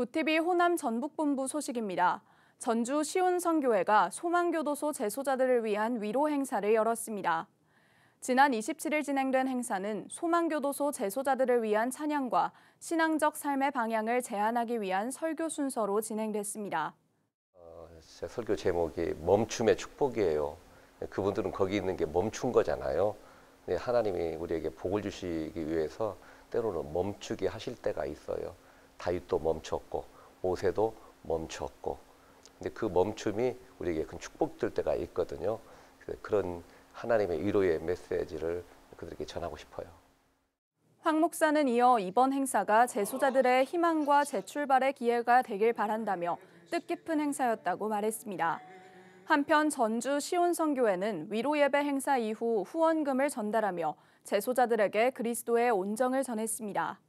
구티비 호남 전북본부 소식입니다. 전주 시운성교회가 소망교도소 재소자들을 위한 위로 행사를 열었습니다. 지난 27일 진행된 행사는 소망교도소 재소자들을 위한 찬양과 신앙적 삶의 방향을 제안하기 위한 설교 순서로 진행됐습니다. 어, 설교 제목이 멈춤의 축복이에요. 그분들은 거기 있는 게 멈춘 거잖아요. 네, 하나님이 우리에게 복을 주시기 위해서 때로는 멈추게 하실 때가 있어요. 다윗도 멈췄고 오세도 멈췄고 근데 그 멈춤이 우리에게 큰 축복될 때가 있거든요. 그런 하나님의 위로의 메시지를 그들에게 전하고 싶어요. 황 목사는 이어 이번 행사가 재소자들의 희망과 재출발의 기회가 되길 바란다며 뜻깊은 행사였다고 말했습니다. 한편 전주 시온성교회는 위로 예배 행사 이후 후원금을 전달하며 재소자들에게 그리스도의 온정을 전했습니다.